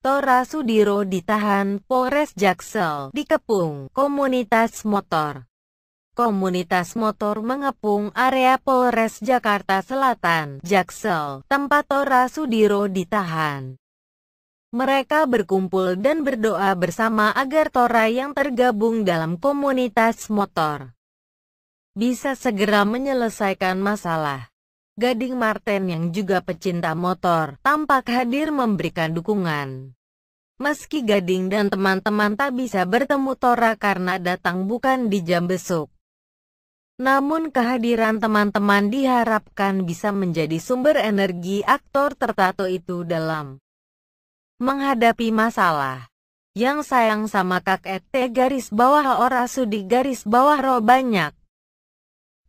Tora Sudiro ditahan Polres Jaksel, dikepung komunitas motor. Komunitas motor mengepung area Polres Jakarta Selatan, Jaksel, tempat Tora Sudiro ditahan. Mereka berkumpul dan berdoa bersama agar Tora yang tergabung dalam komunitas motor bisa segera menyelesaikan masalah. Gading Marten yang juga pecinta motor, tampak hadir memberikan dukungan. Meski Gading dan teman-teman tak bisa bertemu Tora karena datang bukan di jam besuk. Namun kehadiran teman-teman diharapkan bisa menjadi sumber energi aktor tertato itu dalam menghadapi masalah. Yang sayang sama kak Ete garis bawah ora sudi garis bawah ro banyak.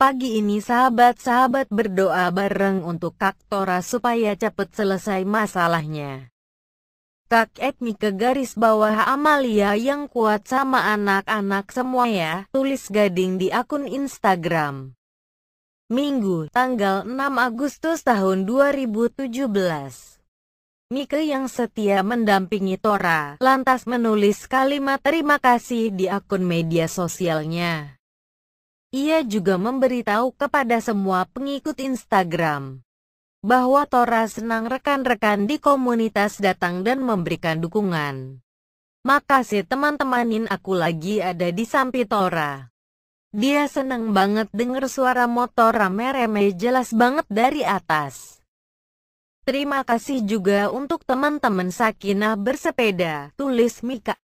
Pagi ini sahabat-sahabat berdoa bareng untuk Kak Tora supaya cepat selesai masalahnya. Kak Edmi ke garis bawah Amalia yang kuat sama anak-anak semua ya, tulis gading di akun Instagram. Minggu, tanggal 6 Agustus tahun 2017. Mika yang setia mendampingi Tora, lantas menulis kalimat terima kasih di akun media sosialnya. Ia juga memberitahu kepada semua pengikut Instagram bahwa Tora senang rekan-rekan di komunitas datang dan memberikan dukungan. Makasih teman-temanin aku lagi ada di samping Tora. Dia senang banget denger suara motor rame-rame jelas banget dari atas. Terima kasih juga untuk teman-teman Sakinah bersepeda, tulis Mika.